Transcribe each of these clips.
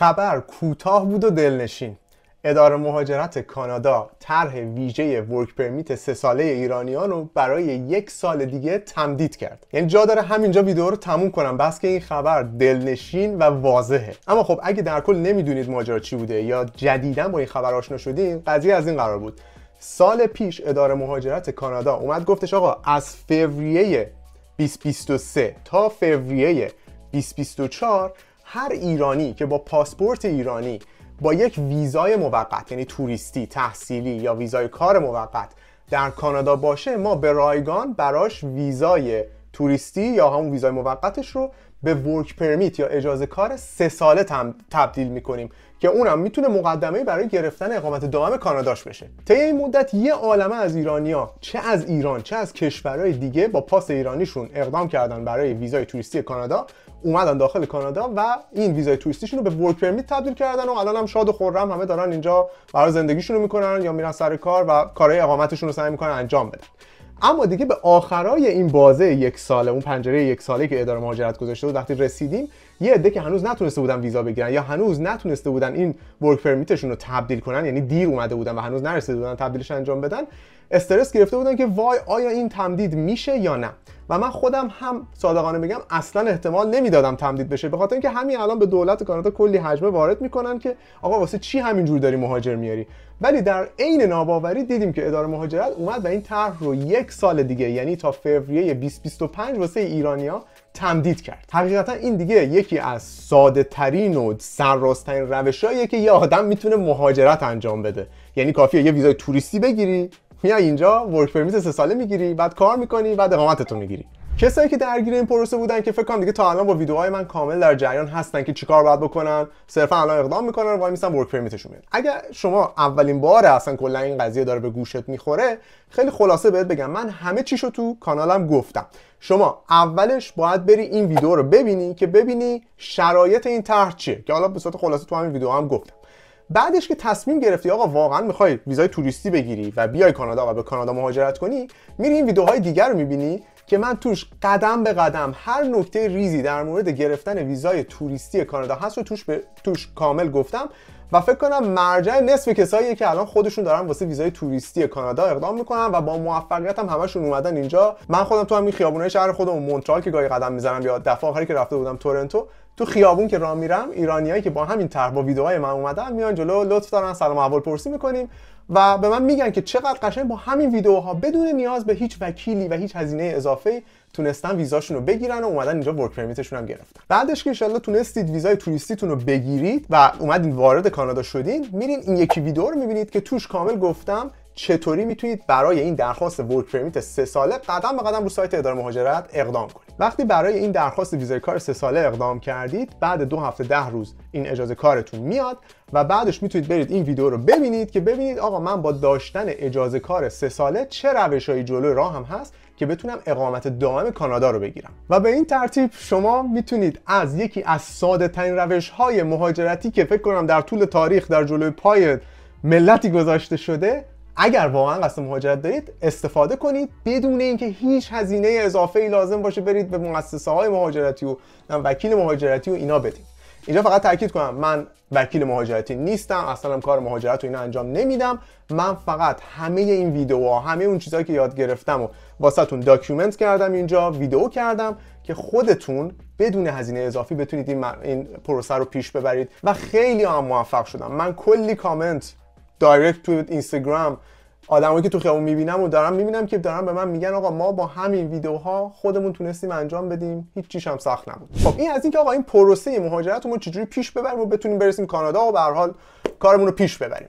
خبر کوتاه بود و دلنشین اداره مهاجرت کانادا طرح ویژه ورک پرمیت سه ساله ایرانیان رو برای یک سال دیگه تمدید کرد یعنی جا داره همینجا ویدیو رو تموم کنم بس که این خبر دلنشین و واضحه اما خب اگه در کل نمیدونید ماجرا چی بوده یا جدیدا با این خبر آشنا شدین قضیه از این قرار بود سال پیش اداره مهاجرت کانادا اومد گفتش آقا از فوریه 2023 تا فوریه 2024 هر ایرانی که با پاسپورت ایرانی با یک ویزای موقت یعنی توریستی، تحصیلی یا ویزای کار موقت در کانادا باشه ما به رایگان براش ویزای توریستی یا همون ویزای موقتش رو به ورک پرمیت یا اجازه کار سه ساله تبدیل میکنیم که اونم میتونه مقدمه برای گرفتن اقامت دائم کاناداش بشه طی این مدت یه عالمه از ایرانیا چه از ایران چه از کشورهای دیگه با پاس ایرانیشون اقدام کردن برای ویزای توریستی کانادا اومدن داخل کانادا و این ویزای توریستیشون رو به ورک پرمیت تبدیل کردن و الان هم شاد و خورم همه دارن اینجا برای زندگیشون رو میکنن یا میرن سر کار و کارهای اقامتشون رو سعی میکنن انجام بدن اما دیگه به آخرای این بازه یک ساله اون پنجره یک ساله که اداره مهاجرت گذاشته بود وقتی رسیدیم یه عده که هنوز نتونسته بودن ویزا بگیرن یا هنوز نتونسته بودن این ورک پرمیتشون رو تبدیل کنن یعنی دیر اومده بودن و هنوز نرسیده بودن تبدیلش انجام بدن استرس گرفته بودن که وای آیا این تمدید میشه یا نه و من خودم هم صادقانه میگم اصلا احتمال نمیدادم تمدید بشه به خاطر اینکه همین الان به دولت کانادا کلی حجمه وارد میکنن که آقا واسه چی همینجور داری مهاجر میاری ولی در عین ناباوری دیدیم که اداره مهاجرت اومد و این طرح رو یک سال دیگه یعنی تا فوریه 2025 واسه ایرانیا تمدید کرد حقیقتا این دیگه یکی از ساده ترین و سرراستترین روشهاییه که یه آدم میتونه مهاجرت انجام بده یعنی کافیه یه ویزای توریستی بگیری میای اینجا ورک پرمیت سه ساله میگیری بعد کار میکنی بعد اقامتتو میگیری کسایی که درگیر این پروسه بودن که فکر کنم دیگه تا الان با ویدیوهای من کامل در جریان هستن که چیکار باید بکنن صرفا الان اقدام میکنن وای میسن ورک پرمیتشون میاد اگر شما اولین بار اصلا کلا این قضیه داره به گوشت میخوره خیلی خلاصه بهت بگم من همه چیشو تو کانالم گفتم شما اولش باید بری این ویدیو رو ببینی که ببینی شرایط این طرح چیه که حالا به صورت خلاصه تو همین ویدیو هم گفتم بعدش که تصمیم گرفتی آقا واقعا میخوای ویزای توریستی بگیری و بیای کانادا و به کانادا مهاجرت کنی میری این ویدیوهای دیگر رو میبینی که من توش قدم به قدم هر نکته ریزی در مورد گرفتن ویزای توریستی کانادا هست رو توش, به... توش کامل گفتم و فکر کنم مرجع نصف کسایی که الان خودشون دارن واسه ویزای توریستی کانادا اقدام میکنن و با موفقیت هم همشون اومدن اینجا من خودم تو همین خیابونای شهر خودم مونترال که گاهی قدم میزنم یا دفعه آخری که رفته بودم تورنتو تو خیابون که راه میرم ایرانیایی که با همین طرح با ویدیوهای من اومدن میان جلو لطف دارن سلام احوال پرسی میکنیم و به من میگن که چقدر قشنگ با همین ویدیوها بدون نیاز به هیچ وکیلی و هیچ هزینه اضافه تونستن ویزاشون رو بگیرن و اومدن اینجا ورک پرمیتشون هم گرفتن بعدش که انشالله تونستید ویزای توریستیتون رو بگیرید و اومدین وارد کانادا شدین میرین این یکی ویدیو رو میبینید که توش کامل گفتم چطوری میتونید برای این درخواست ورک پرمیت سه ساله قدم به قدم رو سایت اداره مهاجرت اقدام کنید وقتی برای این درخواست ویزای کار سه ساله اقدام کردید بعد دو هفته ده روز این اجازه کارتون میاد و بعدش میتونید برید این ویدیو رو ببینید که ببینید آقا من با داشتن اجازه کار سه ساله چه روشهایی جلو راه هم هست که بتونم اقامت دائم کانادا رو بگیرم و به این ترتیب شما میتونید از یکی از ساده ترین روش های مهاجرتی که فکر کنم در طول تاریخ در جلوی پای ملتی گذاشته شده اگر واقعا قصد مهاجرت دارید استفاده کنید بدون اینکه هیچ هزینه اضافه ای لازم باشه برید به مؤسسه های مهاجرتی و وکیل مهاجرتی و اینا بدید اینجا فقط تاکید کنم من وکیل مهاجرتی نیستم اصلا کار مهاجرت و اینا انجام نمیدم من فقط همه این ها همه اون چیزهایی که یاد گرفتم و واسهتون داکیومنت کردم اینجا ویدیو کردم که خودتون بدون هزینه اضافی بتونید این, این پروسه رو پیش ببرید و خیلی هم موفق شدم من کلی کامنت دایرکت تو اینستاگرام آدمایی که تو خیابون میبینم و دارم میبینم که دارن به من میگن آقا ما با همین ویدیوها خودمون تونستیم انجام بدیم هیچ چیش هم سخت نبود خب این از اینکه آقا این پروسه ما چجوری پیش ببریم و بتونیم برسیم کانادا و به هر حال کارمون رو پیش ببریم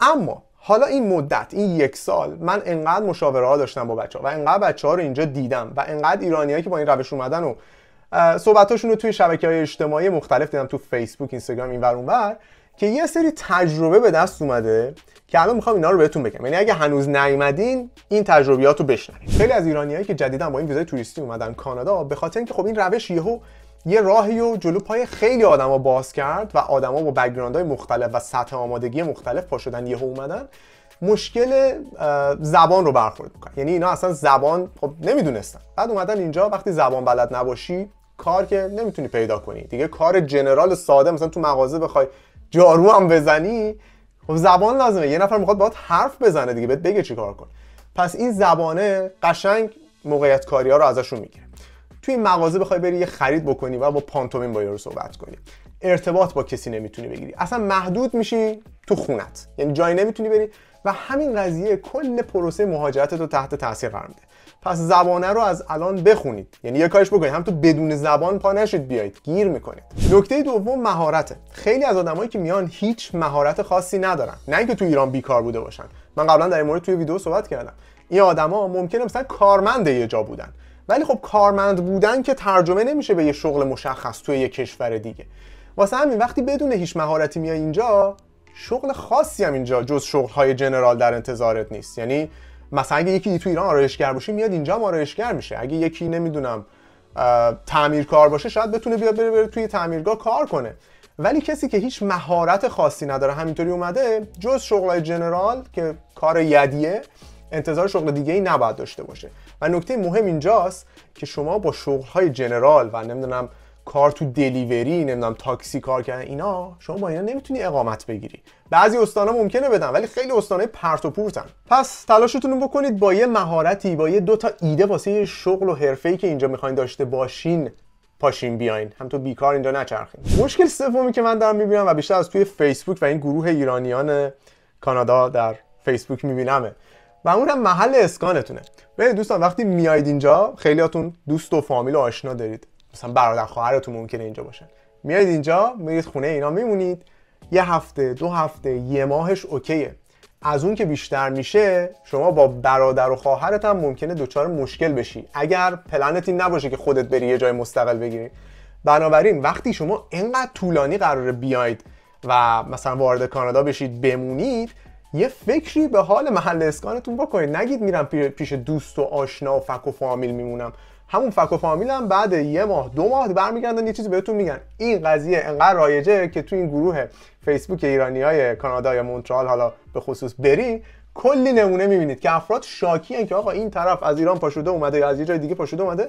اما حالا این مدت این یک سال من انقدر مشاوره ها داشتم با بچه ها و انقدر بچه ها رو اینجا دیدم و انقدر ایرانیایی که با این روش اومدن و صحبتاشون رو توی شبکه های اجتماعی مختلف دیدم تو فیسبوک اینستاگرام این ور که یه سری تجربه به دست اومده که الان میخوام اینا رو بهتون بگم یعنی اگه هنوز نیومدین این تجربیات رو بشنوید خیلی از ایرانیایی که جدیدا با این ویزای توریستی اومدن کانادا به خاطر اینکه خب این روش یهو یه راهی و جلو پای خیلی آدما باز کرد و آدما با بک‌گراندهای مختلف و سطح آمادگی مختلف پا شدن یهو اومدن مشکل زبان رو برخورد میکنن یعنی اینا اصلا زبان خب نمیدونستن بعد اومدن اینجا وقتی زبان بلد نباشی کار که نمیتونی پیدا کنی دیگه کار جنرال ساده مثلا تو مغازه بخوای جارو هم بزنی خب زبان لازمه یه نفر میخواد باید حرف بزنه دیگه بهت بگه چیکار کن پس این زبانه قشنگ موقعیت کاری ها رو ازشون میگیره توی این مغازه بخوای بری یه خرید بکنی و با پانتومین با رو صحبت کنی ارتباط با کسی نمیتونی بگیری اصلا محدود میشی تو خونت یعنی جایی نمیتونی بری و همین قضیه کل پروسه مهاجرتت رو تحت تاثیر قرار میده پس زبانه رو از الان بخونید یعنی یه کارش بکنید هم تو بدون زبان پا نشید بیایید گیر میکنید نکته دوم مهارته خیلی از آدمایی که میان هیچ مهارت خاصی ندارن نه اینکه تو ایران بیکار بوده باشن من قبلا در این مورد توی ویدیو صحبت کردم این آدما ممکنه مثلا کارمند یه جا بودن ولی خب کارمند بودن که ترجمه نمیشه به یه شغل مشخص توی یه کشور دیگه واسه همین وقتی بدون هیچ مهارتی میای اینجا شغل خاصی هم اینجا جز شغل های جنرال در انتظارت نیست یعنی مثلا اگه یکی تو ایران آرایشگر باشه میاد اینجا هم آرایشگر میشه اگه یکی نمیدونم تعمیرکار باشه شاید بتونه بیاد بره, بره توی تعمیرگاه کار کنه ولی کسی که هیچ مهارت خاصی نداره همینطوری اومده جز شغلای جنرال که کار یدیه انتظار شغل دیگه ای نباید داشته باشه و نکته مهم اینجاست که شما با شغل های جنرال و نمیدونم کار تو دلیوری نمیدونم تاکسی کار کردن اینا شما با اینا نمیتونی اقامت بگیری بعضی استانا ممکنه بدن ولی خیلی استانه پرت و پورتن پس تلاشتون رو بکنید با یه مهارتی با یه دو تا ایده واسه یه شغل و حرفه‌ای که اینجا میخواین داشته باشین پاشین بیاین هم تو بیکار اینجا نچرخین مشکل سومی که من دارم میبینم و بیشتر از توی فیسبوک و این گروه ایرانیان کانادا در فیسبوک میبینمه و اونم محل اسکانتونه ببین دوستان وقتی میایید اینجا خیلیاتون دوست و فامیل و آشنا دارید مثلا برادر خواهرتون ممکنه اینجا باشن میایید اینجا میرید خونه اینا میمونید یه هفته دو هفته یه ماهش اوکیه از اون که بیشتر میشه شما با برادر و خواهرت هم ممکنه دچار مشکل بشی اگر پلنتی نباشه که خودت بری یه جای مستقل بگیری بنابراین وقتی شما اینقدر طولانی قراره بیاید و مثلا وارد کانادا بشید بمونید یه فکری به حال محل اسکانتون بکنید نگید میرم پیش دوست و آشنا و فک و فامیل میمونم همون فک و فامیل هم بعد یه ماه دو ماه برمیگردن یه چیزی بهتون میگن این قضیه انقدر رایجه که تو این گروه فیسبوک ایرانی های کانادا یا مونترال حالا به خصوص بری کلی نمونه میبینید که افراد شاکی که آقا این طرف از ایران پاشوده اومده یا از یه جای دیگه پاشوده اومده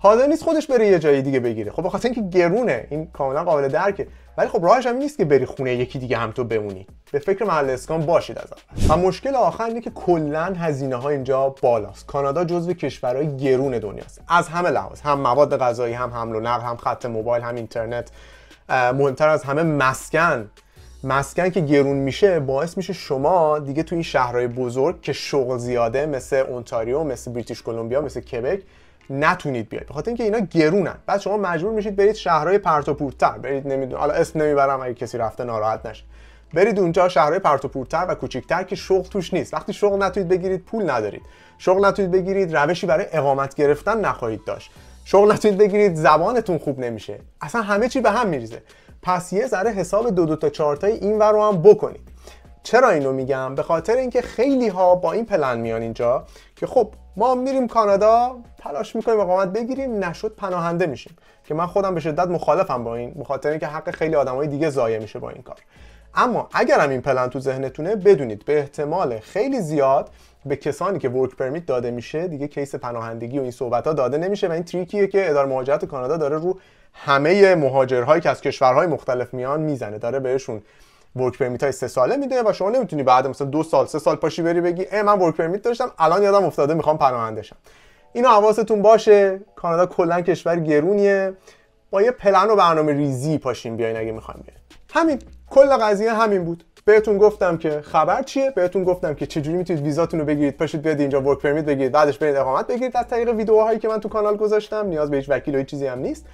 حاضر نیست خودش بره یه جای دیگه بگیره خب بخاطر اینکه گرونه این کاملا قابل درکه ولی خب راهش هم نیست که بری خونه یکی دیگه هم تو بمونی به فکر محل اسکان باشید از اول و مشکل آخر اینه که کلا هزینه ها اینجا بالاست کانادا جزو کشورهای گرون دنیاست از همه لحاظ هم مواد غذایی هم حمل و نقل هم خط موبایل هم اینترنت مهمتر از همه مسکن مسکن که گرون میشه باعث میشه شما دیگه تو این شهرهای بزرگ که شغل زیاده مثل اونتاریو مثل بریتیش کلمبیا مثل کبک نتونید بیاید بخاطر اینکه اینا گرونن بعد شما مجبور میشید برید شهرهای پرت برید نمیدونم حالا اسم نمیبرم اگه کسی رفته ناراحت نشه برید اونجا شهرهای پرت و پورتر کوچیکتر که شغل توش نیست وقتی شغل نتونید بگیرید پول ندارید شغل نتونید بگیرید روشی برای اقامت گرفتن نخواهید داشت شغل نتونید بگیرید زبانتون خوب نمیشه اصلا همه چی به هم میریزه پس یه ذره حساب دو دو تا چهار تای این رو هم بکنید چرا اینو میگم به خاطر اینکه خیلی ها با این پلن میان اینجا که خب ما میریم کانادا تلاش میکنیم اقامت بگیریم نشد پناهنده میشیم که من خودم به شدت مخالفم با این بخاطر اینکه حق خیلی آدمای دیگه ضایع میشه با این کار اما هم این پلن تو ذهنتونه بدونید به احتمال خیلی زیاد به کسانی که ورک پرمیت داده میشه دیگه کیس پناهندگی و این صحبت ها داده نمیشه و این تریکیه که اداره مهاجرت کانادا داره رو همه مهاجرهایی که از کشورهای مختلف میان میزنه داره بهشون ورک پرمیت های سه ساله میده و شما نمیتونی بعد مثلا دو سال سه سال پاشی بری بگی ای من ورک پرمیت داشتم الان یادم افتاده میخوام پناهنده شم اینو حواستون باشه کانادا کلا کشور گرونیه با یه پلن و برنامه ریزی پاشین بیاین اگه میخوایم بیاین همین کل قضیه همین بود بهتون گفتم که خبر چیه بهتون گفتم که چجوری میتونید ویزاتون رو بگیرید پاشید بیاد اینجا ورک پرمیت بگیرید بعدش برید اقامت بگیرید از طریق ویدیوهایی که من تو کانال گذاشتم نیاز به هیچ وکیل و هیچ چیزی هم نیست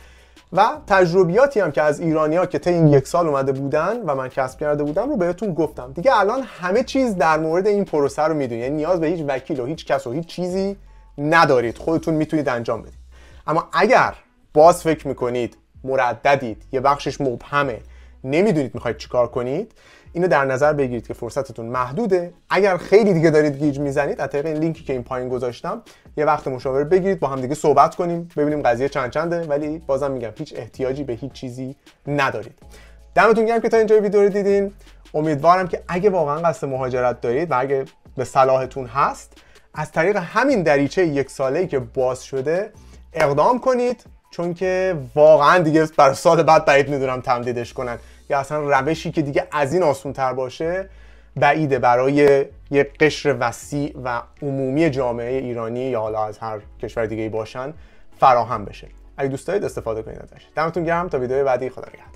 و تجربیاتی هم که از ها که طی این یک سال اومده بودن و من کسب کرده بودم رو بهتون گفتم دیگه الان همه چیز در مورد این پروسه رو میدونید یعنی نیاز به هیچ وکیل و هیچ کس و هیچ چیزی ندارید خودتون میتونید انجام بدید اما اگر باز فکر میکنید مرددید یه بخشش مبهمه نمیدونید میخواید چیکار کنید اینو در نظر بگیرید که فرصتتون محدوده اگر خیلی دیگه دارید گیج میزنید از طریق این لینکی که این پایین گذاشتم یه وقت مشاوره بگیرید با هم دیگه صحبت کنیم ببینیم قضیه چند چنده ولی بازم میگم هیچ احتیاجی به هیچ چیزی ندارید دمتون گرم که تا اینجا ویدیو رو دیدین امیدوارم که اگه واقعا قصد مهاجرت دارید و اگه به صلاحتون هست از طریق همین دریچه یک ساله‌ای که باز شده اقدام کنید چون که واقعا دیگه بر سال بعد بعید میدونم تمدیدش کنن یا اصلا روشی که دیگه از این آسون تر باشه بعیده برای یه قشر وسیع و عمومی جامعه ایرانی یا حالا از هر کشور دیگه باشن فراهم بشه اگه دوست دارید استفاده کنید ازش دمتون گرم تا ویدیو بعدی خدا نگهدار